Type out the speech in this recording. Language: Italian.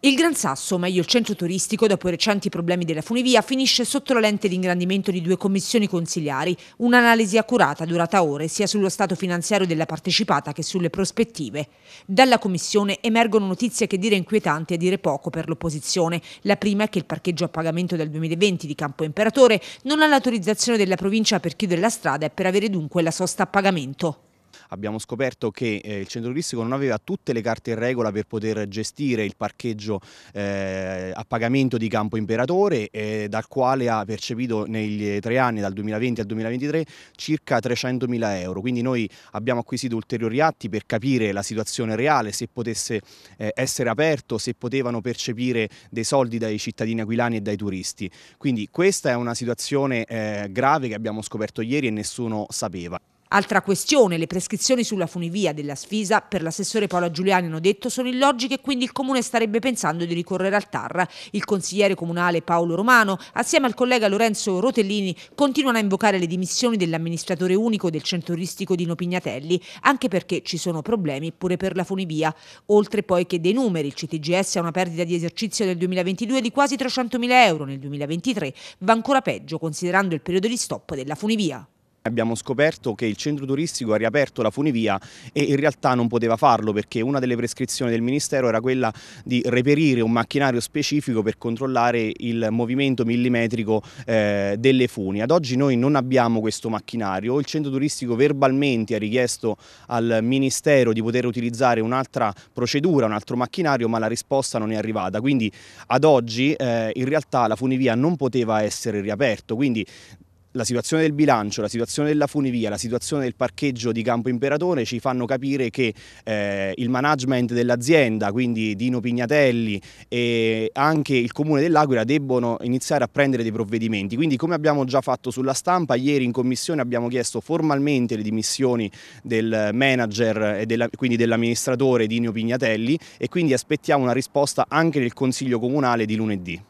Il Gran Sasso, o meglio il centro turistico, dopo i recenti problemi della funivia, finisce sotto la lente di ingrandimento di due commissioni consigliari. un'analisi accurata durata ore sia sullo stato finanziario della partecipata che sulle prospettive. Dalla commissione emergono notizie che dire inquietanti e dire poco per l'opposizione. La prima è che il parcheggio a pagamento del 2020 di Campo Imperatore non ha l'autorizzazione della provincia per chiudere la strada e per avere dunque la sosta a pagamento abbiamo scoperto che eh, il centro turistico non aveva tutte le carte in regola per poter gestire il parcheggio eh, a pagamento di Campo Imperatore eh, dal quale ha percepito negli tre anni dal 2020 al 2023 circa 300.000 euro quindi noi abbiamo acquisito ulteriori atti per capire la situazione reale se potesse eh, essere aperto se potevano percepire dei soldi dai cittadini aquilani e dai turisti quindi questa è una situazione eh, grave che abbiamo scoperto ieri e nessuno sapeva. Altra questione, le prescrizioni sulla funivia della sfisa per l'assessore Paola Giuliani hanno detto sono illogiche e quindi il comune starebbe pensando di ricorrere al TAR. Il consigliere comunale Paolo Romano assieme al collega Lorenzo Rotellini continuano a invocare le dimissioni dell'amministratore unico del centro turistico di Pignatelli, anche perché ci sono problemi pure per la funivia. Oltre poi che dei numeri, il CTGS ha una perdita di esercizio del 2022 di quasi 300.000 euro, nel 2023 va ancora peggio considerando il periodo di stop della funivia. Abbiamo scoperto che il centro turistico ha riaperto la funivia e in realtà non poteva farlo perché una delle prescrizioni del Ministero era quella di reperire un macchinario specifico per controllare il movimento millimetrico eh, delle funi. Ad oggi noi non abbiamo questo macchinario, il centro turistico verbalmente ha richiesto al Ministero di poter utilizzare un'altra procedura, un altro macchinario, ma la risposta non è arrivata. Quindi ad oggi eh, in realtà la funivia non poteva essere riaperto, quindi la situazione del bilancio, la situazione della funivia, la situazione del parcheggio di Campo Imperatore ci fanno capire che eh, il management dell'azienda, quindi Dino Pignatelli e anche il Comune dell'Aquila debbono iniziare a prendere dei provvedimenti. Quindi come abbiamo già fatto sulla stampa, ieri in commissione abbiamo chiesto formalmente le dimissioni del manager e della, quindi dell'amministratore Dino Pignatelli e quindi aspettiamo una risposta anche nel Consiglio Comunale di lunedì.